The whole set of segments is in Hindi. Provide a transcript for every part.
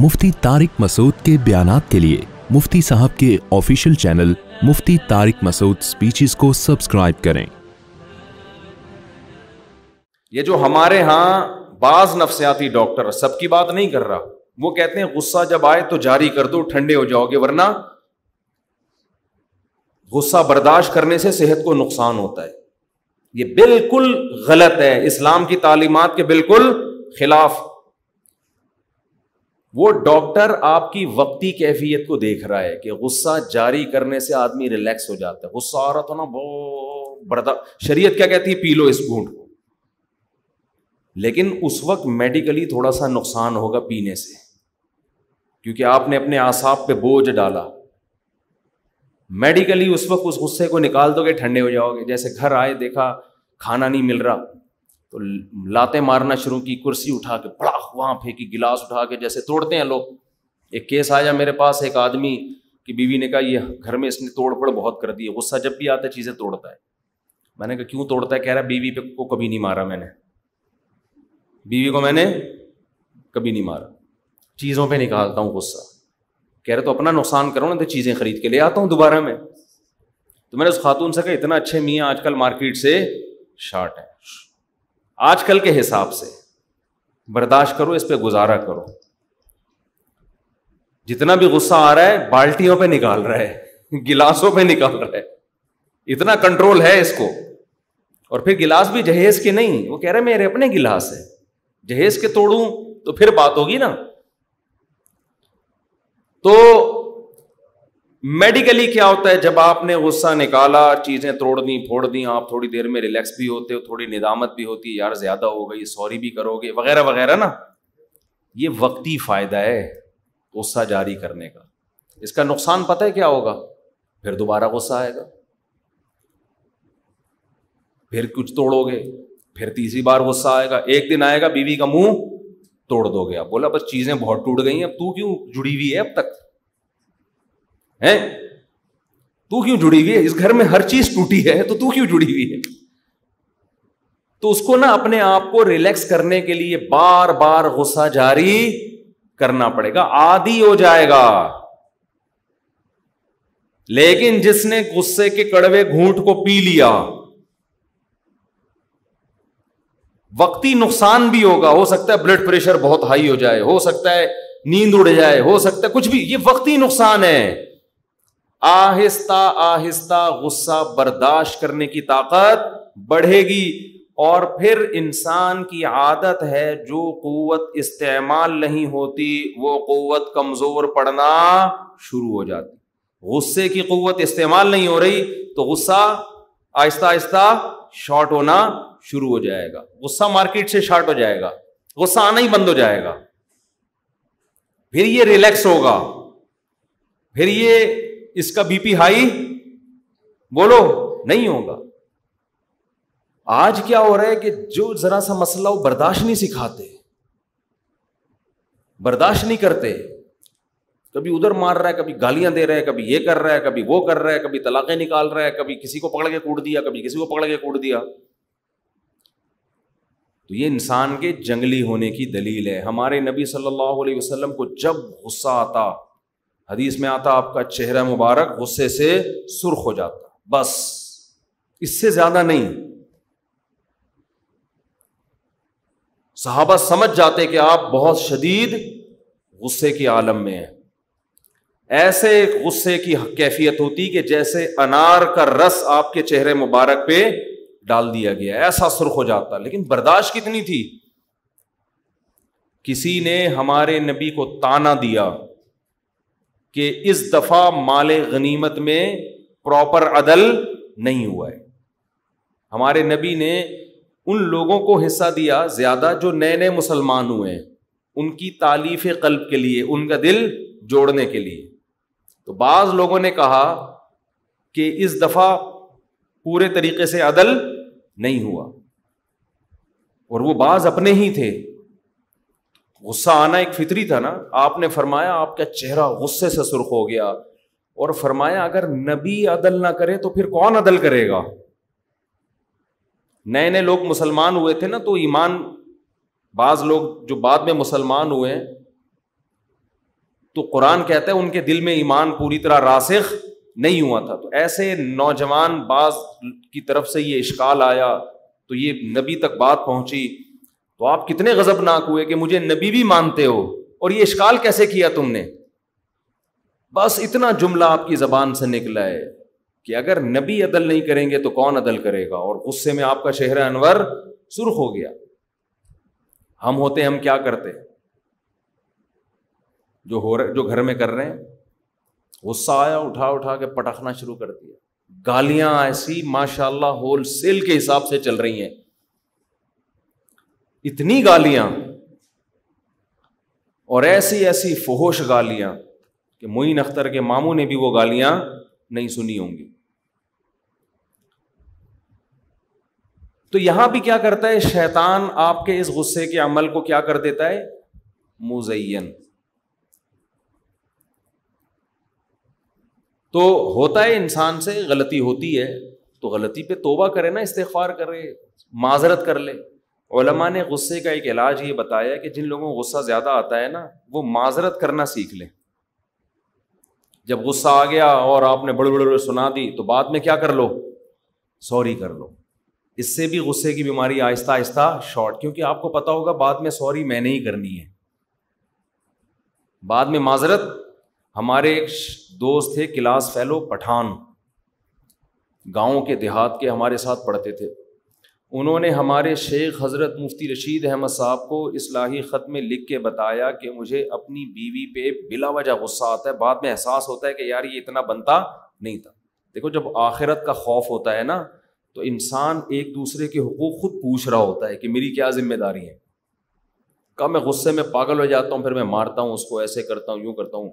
मुफ्ती तारिक मसूद के बयान के लिए मुफ्ती साहब के official channel Mufti Tariq Masood speeches को सब्सक्राइब करें ये जो हमारे यहां बाज नफसियाती डॉक्टर सबकी बात नहीं कर रहा वो कहते हैं गुस्सा जब आए तो जारी कर दो ठंडे हो जाओगे वरना गुस्सा बर्दाश्त करने से सेहत को नुकसान होता है ये बिल्कुल गलत है इस्लाम की तालीमत के बिल्कुल खिलाफ वो डॉक्टर आपकी वक्ती कैफियत को देख रहा है कि गुस्सा जारी करने से आदमी रिलैक्स हो जाता है गुस्सा आ रहा था ना बहुत बर्दाश्त शरीय क्या कहती है पी लो इस घूंट को लेकिन उस वक्त मेडिकली थोड़ा सा नुकसान होगा पीने से क्योंकि आपने अपने आसाब पे बोझ डाला मेडिकली उस वक्त उस गुस्से को निकाल दोगे ठंडे हो जाओगे जैसे घर आए देखा खाना नहीं मिल रहा तो लाते मारना शुरू की कुर्सी उठा के बड़ा वहाँ फेंकी गिलास उठा के जैसे तोड़ते हैं लोग एक केस आया मेरे पास एक आदमी की बीवी ने कहा ये घर में इसने तोड़फोड़ बहुत कर दी है गुस्सा जब भी आता है चीज़ें तोड़ता है मैंने कहा क्यों तोड़ता है कह रहा है बीवी पे को कभी नहीं मारा मैंने बीवी को मैंने कभी नहीं मारा चीज़ों पर निकालता हूँ गुस्सा कह रहे तो अपना नुकसान करो ना तो चीज़ें खरीद के ले आता हूँ दोबारा मैं तो मैंने उस खातून से कहा इतना अच्छे मियाँ आजकल मार्केट से शार्ट है आजकल के हिसाब से बर्दाश्त करो इस पर गुजारा करो जितना भी गुस्सा आ रहा है बाल्टियों पे निकाल रहा है गिलासों पे निकाल रहा है इतना कंट्रोल है इसको और फिर गिलास भी जहेज के नहीं वो कह रहा है मेरे अपने गिलास है जहेज के तोड़ू तो फिर बात होगी ना तो मेडिकली क्या होता है जब आपने गुस्सा निकाला चीज़ें तोड़ दी फोड़ दी आप थोड़ी देर में रिलैक्स भी होते हो थोड़ी निदामत भी होती है यार ज़्यादा हो गई सॉरी भी करोगे वगैरह वगैरह ना ये वक्ती फ़ायदा है गुस्सा जारी करने का इसका नुकसान पता है क्या होगा फिर दोबारा गुस्सा आएगा फिर कुछ तोड़ोगे फिर तीसरी बार गुस्सा आएगा एक दिन आएगा बीवी का मुंह तोड़ दोगे आप बोला बस चीज़ें बहुत टूट गई अब तू क्यों जुड़ी हुई है अब तक है तू क्यों जुड़ी हुई है इस घर में हर चीज टूटी है तो तू क्यों जुड़ी हुई है तो उसको ना अपने आप को रिलैक्स करने के लिए बार बार गुस्सा जारी करना पड़ेगा आदि हो जाएगा लेकिन जिसने गुस्से के कड़वे घूंट को पी लिया वक्ती नुकसान भी होगा हो सकता है ब्लड प्रेशर बहुत हाई हो जाए हो सकता है नींद उड़ जाए हो सकता है कुछ भी ये वक्ती नुकसान है आहिस्ता आहिस्ता गुस्सा बर्दाश्त करने की ताकत बढ़ेगी और फिर इंसान की आदत है जो क़वत इस्तेमाल नहीं होती वो क़वत कमज़ोर पड़ना शुरू हो जाती गुस्से की क़वत इस्तेमाल नहीं हो रही तो गुस्सा आहिस्ता आहिस्ता शॉर्ट होना शुरू हो जाएगा गुस्सा मार्केट से शॉर्ट हो जाएगा गुस्सा आना ही बंद हो जाएगा फिर ये रिलैक्स होगा फिर ये इसका बीपी हाई बोलो नहीं होगा आज क्या हो रहा है कि जो जरा सा मसला वो बर्दाश्त नहीं सिखाते बर्दाश्त नहीं करते कभी उधर मार रहा है कभी गालियां दे रहा है कभी ये कर रहा है कभी वो कर रहा है कभी तलाकें निकाल रहा है कभी किसी को पकड़ के कूट दिया कभी किसी को पकड़ के कूट दिया तो ये इंसान के जंगली होने की दलील है हमारे नबी सल्लल्लाहु अलैहि वसल्लम को जब गुस्सा आता हदीस में आता आपका चेहरा मुबारक गुस्से से सुर्ख हो जाता बस इससे ज्यादा नहीं सहाबा समझ जाते कि आप बहुत शदीद गुस्से के आलम में है ऐसे एक गुस्से की कैफियत होती कि जैसे अनार का रस आपके चेहरे मुबारक पे डाल दिया गया ऐसा सुर्ख हो जाता लेकिन बर्दाश्त कितनी थी किसी ने हमारे नबी को ताना दिया कि इस दफा माल गनीमत में प्रॉपर अदल नहीं हुआ है हमारे नबी ने उन लोगों को हिस्सा दिया ज़्यादा जो नए नए मुसलमान हुए हैं उनकी तालीफ कल्ब के लिए उनका दिल जोड़ने के लिए तो बाज़ लोगों ने कहा कि इस दफ़ा पूरे तरीके से अदल नहीं हुआ और वो बाज़ अपने ही थे गुस्सा आना एक फितरी था ना आपने फरमाया आपका चेहरा गुस्से से सुर्ख हो गया और फरमाया अगर नबी अदल ना करे तो फिर कौन अदल करेगा नए नए लोग मुसलमान हुए थे ना तो ईमान बाज लोग जो बाद में मुसलमान हुए हैं तो कुरान कहते हैं उनके दिल में ईमान पूरी तरह रासिख नहीं हुआ था तो ऐसे नौजवान बाज की तरफ से ये इश्काल आया तो ये नबी तक बात पहुंची तो आप कितने गजबनाक हुए कि मुझे नबी भी मानते हो और ये इश्काल कैसे किया तुमने बस इतना जुमला आपकी जबान से निकला है कि अगर नबी अदल नहीं करेंगे तो कौन अदल करेगा और गुस्से में आपका चेहरा अनवर सुर्ख हो गया हम होते हम क्या करते जो हो रहे जो घर में कर रहे हैं गुस्सा आया उठा उठा के पटखना शुरू कर दिया गालियां ऐसी माशाल्लाह सेल के हिसाब से चल रही हैं इतनी गालियां और ऐसी ऐसी फहोश गालियां कि मोइन अख्तर के मामों ने भी वो गालियां नहीं सुनी होंगी तो यहां भी क्या करता है शैतान आपके इस गुस्से के अमल को क्या कर देता है मुजयन तो होता है इंसान से गलती होती है तो गलती पे तोबा करे ना इस्तेफार करे माजरत कर ले ओलमा ने गुस्से का एक इलाज ये बताया कि जिन लोगों को गुस्सा ज़्यादा आता है ना वो माजरत करना सीख लें जब गुस्सा आ गया और आपने बड़े बड़े सुना दी तो बाद में क्या कर लो सॉरी कर लो इससे भी गुस्से की बीमारी आहिस्ता आहिस्ता शॉर्ट क्योंकि आपको पता होगा बाद में सॉरी मैंने ही करनी है बाद में माजरत हमारे एक दोस्त थे क्लास फेलो पठान गाँव के देहात के हमारे साथ पढ़ते थे उन्होंने हमारे शेख हज़रत मुफ्ती रशीद अहमद साहब को इसलाही ख़त में लिख के बताया कि मुझे अपनी बीवी पे बिला वजह गुस्सा आता है बाद में एहसास होता है कि यार ये इतना बनता नहीं था देखो जब आखिरत का खौफ होता है ना तो इंसान एक दूसरे के हकूक़ खुद पूछ रहा होता है कि मेरी क्या जिम्मेदारी है कब मैं गुस्से में पागल हो जाता हूँ फिर मैं मारता हूँ उसको ऐसे करता हूँ यूँ करता हूँ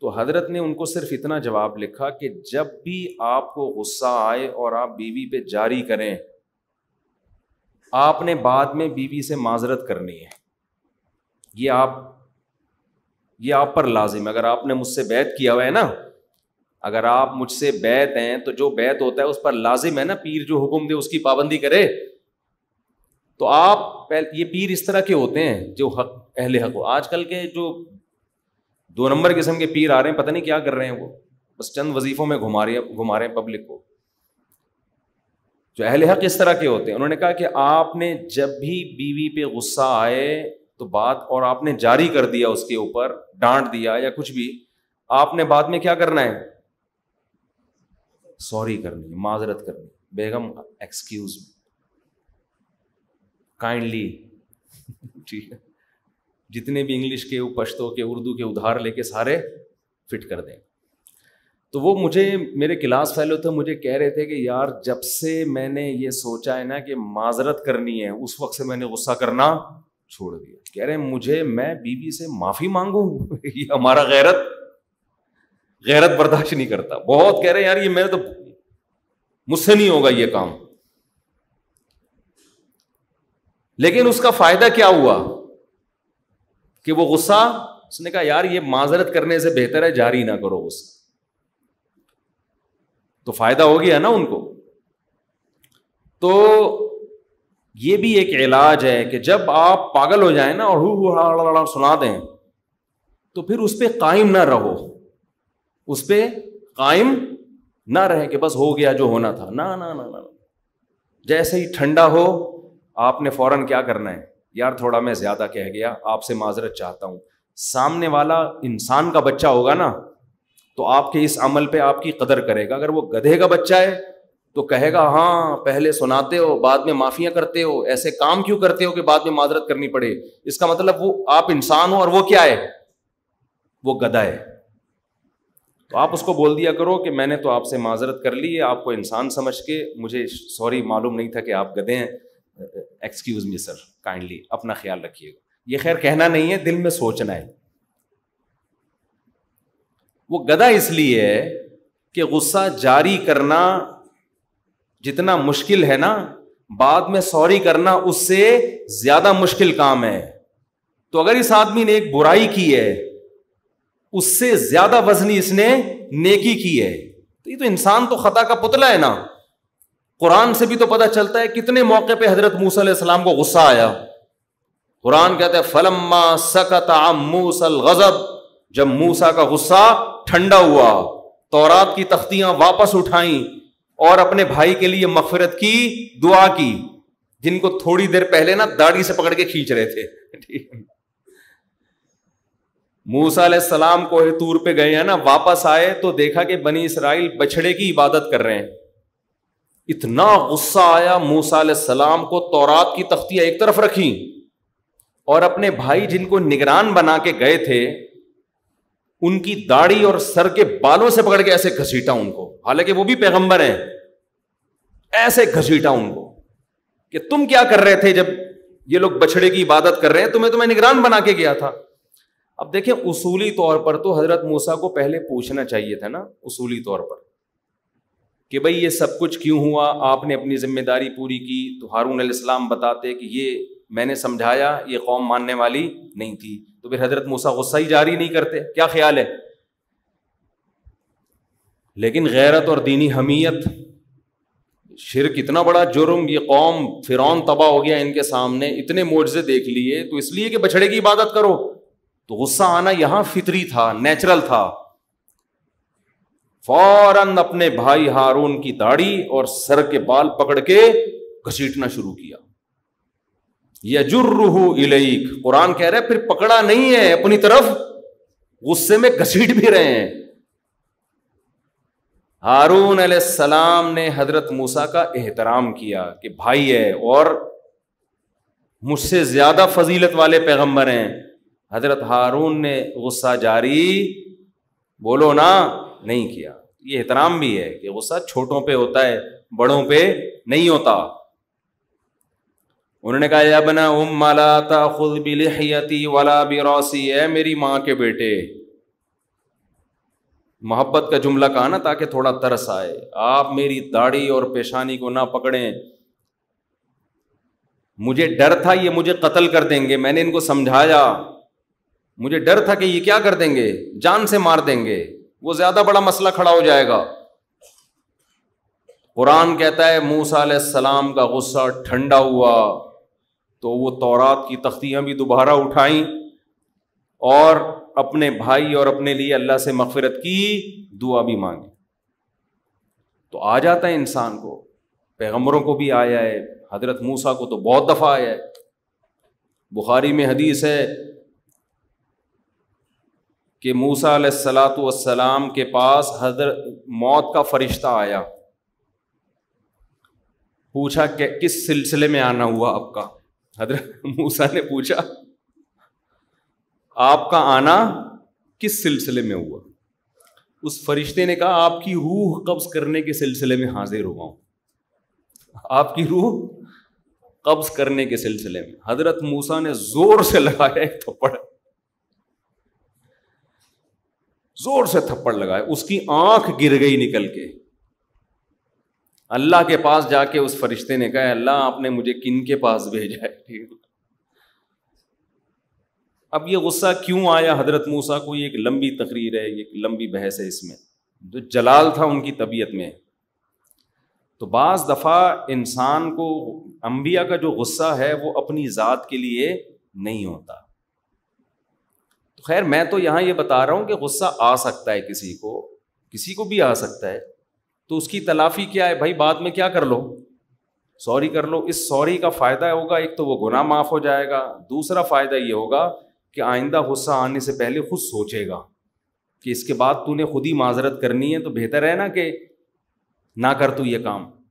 तो हजरत ने उनको सिर्फ इतना जवाब लिखा कि जब भी आपको गुस्सा आए और आप बीवी पे जारी करें आपने बाद में बीवी से माजरत करनी है ये आप ये आप पर लाजिम अगर आपने मुझसे बैत किया हुआ है ना अगर आप मुझसे बैत हैं तो जो बैत होता है उस पर लाजिम है ना पीर जो हुक्म दे उसकी पाबंदी करे तो आप ये पीर इस तरह के होते हैं जो हक अहले हक हो आजकल के जो दो नंबर किस्म के पीर आ रहे हैं पता नहीं क्या कर रहे हैं वो बस चंद वजीफों में घुमा रहे हैं घुमा रहे हैं पब्लिक को जो अहल हक इस तरह के होते हैं उन्होंने कहा कि आपने जब भी बीवी पे गुस्सा आए तो बात और आपने जारी कर दिया उसके ऊपर डांट दिया या कुछ भी आपने बाद में क्या करना है सॉरी करनी है माजरत करनी बेगम एक्सक्यूज काइंडली ठीक है जितने भी इंग्लिश के पश्तो के उर्दू के उधार लेके सारे फिट कर दें तो वो मुझे मेरे क्लास फेलो थे मुझे कह रहे थे कि यार जब से मैंने ये सोचा है ना कि माजरत करनी है उस वक्त से मैंने गुस्सा करना छोड़ दिया कह रहे मुझे मैं बीबी से माफी मांगू ये हमारा गैरत गैरत बर्दाश्त नहीं करता बहुत कह रहे यार ये मैं तो मुझसे नहीं होगा ये काम लेकिन उसका फायदा क्या हुआ कि वो गुस्सा उसने कहा यार ये माजरत करने से बेहतर है जारी ना करो गुस्सा तो फ़ायदा हो गया ना उनको तो ये भी एक इलाज है कि जब आप पागल हो जाए ना और हु हु सुना दें तो फिर उस पर कायम ना रहो उस पर कायम ना रहे कि बस हो गया जो होना था ना ना ना ना जैसे ही ठंडा हो आपने फौरन क्या करना है यार थोड़ा मैं ज़्यादा कह गया आपसे माजरत चाहता हूं सामने वाला इंसान का बच्चा होगा ना तो आपके इस अमल पे आपकी कदर करेगा अगर वो गधे का बच्चा है तो कहेगा हाँ पहले सुनाते हो बाद में माफियां करते हो ऐसे काम क्यों करते हो कि बाद में माजरत करनी पड़े इसका मतलब वो आप इंसान हो और वो क्या है वो गधा है तो आप उसको बोल दिया करो कि मैंने तो आपसे माजरत कर ली है आपको इंसान समझ के मुझे सॉरी मालूम नहीं था कि आप गधे हैं एक्सक्यूज़ मी सर काइंडली अपना ख्याल रखिएगा ये खैर कहना नहीं है दिल में सोचना है वो गदा इसलिए है कि गुस्सा जारी करना जितना मुश्किल है ना बाद में सॉरी करना उससे ज्यादा मुश्किल काम है तो अगर इस आदमी ने एक बुराई की है उससे ज्यादा वजनी इसने नेकी की है तो ये तो इंसान तो खता का पुतला है ना कुरान से भी तो पता चलता है कितने मौके पे हजरत मूसम को गुस्सा आया कुरान कहते हैं फलम्मा सकत मूसल गजब जब मूसा का गुस्सा ठंडा हुआ तौरात की तख्तियां वापस उठाई और अपने भाई के लिए मफफरत की दुआ की जिनको थोड़ी देर पहले ना दाढ़ी से पकड़ के खींच रहे थे मूसा सलाम को तूर पे गए हैं ना वापस आए तो देखा कि बनी इसराइल बछड़े की इबादत कर रहे हैं इतना गुस्सा आया मूसा सलाम को तौरात की तख्तियां एक तरफ रखी और अपने भाई जिनको निगरान बना के गए थे उनकी दाढ़ी और सर के बालों से पकड़ के ऐसे घसीटा उनको हालांकि वो भी पैगंबर हैं ऐसे घसीटा उनको कि तुम क्या कर रहे थे जब ये लोग बछड़े की इबादत कर रहे हैं तुम्हें तो मैं निगरान बना के गया था अब देखें उसूली तौर पर तो हजरत मूसा को पहले पूछना चाहिए था ना उसूली तौर पर कि भाई ये सब कुछ क्यों हुआ आपने अपनी जिम्मेदारी पूरी की तो हारून इस्लाम बताते कि ये मैंने समझाया ये कौम मानने वाली नहीं थी तो फिर हजरत मूसा गुस्सा ही जारी नहीं करते क्या ख्याल है लेकिन गैरत और दीनी हमीयत शिर कितना बड़ा जुर्म ये कौम फिर तबाह हो गया इनके सामने इतने मोजे देख लिए तो इसलिए कि बछड़े की इबादत करो तो गुस्सा आना यहां फितरी था नेचुरल था फौरन अपने भाई हारून की दाढ़ी और सर के बाल पकड़ के घसीटना शुरू किया यजुर्रुहु इलेक कुरान कह रहे फिर पकड़ा नहीं है अपनी तरफ गुस्से में घसीट भी रहे हैं हारून सलाम ने हजरत मूसा का एहतराम किया कि भाई है और मुझसे ज्यादा फजीलत वाले पैगंबर हैं हजरत हारून ने गुस्सा जारी बोलो ना नहीं किया ये एहतराम भी है कि गुस्सा छोटों पे होता है बड़ों पे नहीं होता उन्होंने कहा या बना उम माला ता खुद बिलहती वाला बिरौसी है मेरी माँ के बेटे मोहब्बत का जुमला कहा ना ताकि थोड़ा तरस आए आप मेरी दाढ़ी और पेशानी को ना पकड़ें मुझे डर था ये मुझे कत्ल कर देंगे मैंने इनको समझाया मुझे डर था कि ये क्या कर देंगे जान से मार देंगे वो ज़्यादा बड़ा मसला खड़ा हो जाएगा कुरान कहता है मूसा सलाम का गुस्सा ठंडा हुआ तो वो तौरात की तख्तियां भी दोबारा उठाई और अपने भाई और अपने लिए अल्लाह से मगफरत की दुआ भी मांगी तो आ जाता है इंसान को पैगम्बरों को भी आया है हजरत मूसा को तो बहुत दफ़ा आया है बुखारी में हदीस है कि मूसा सलाम के पास हजर मौत का फरिश्ता आया पूछा कि किस सिलसिले में आना हुआ आपका हजरत मूसा ने पूछा आपका आना किस सिलसिले में हुआ उस फरिश्ते ने कहा आपकी रूह कब्ज करने के सिलसिले में हाजिर हुआ हूं आपकी रूह कब्ज करने के सिलसिले में हजरत मूसा ने जोर से लगाया एक थप्पड़ जोर से थप्पड़ लगाया उसकी आंख गिर गई निकल के अल्लाह के पास जाके उस फरिश्ते ने कहा अल्लाह आपने मुझे किन के पास भेजा है ठीक अब ये गुस्सा क्यों आया हजरत मूसा को ये एक लंबी तकरीर है एक लंबी बहस है इसमें जो जलाल था उनकी तबीयत में तो बाज़ दफ़ा इंसान को अंबिया का जो गुस्सा है वो अपनी ज़ात के लिए नहीं होता तो खैर मैं तो यहां ये बता रहा हूं कि गुस्सा आ सकता है किसी को किसी को भी आ सकता है तो उसकी तलाफी क्या है भाई बाद में क्या कर लो सॉरी कर लो इस सॉरी का फ़ायदा होगा एक तो वो गुनाह माफ़ हो जाएगा दूसरा फ़ायदा ये होगा कि आइंदा गुस्सा आने से पहले खुद सोचेगा कि इसके बाद तूने खुद ही माजरत करनी है तो बेहतर है ना कि ना कर तू ये काम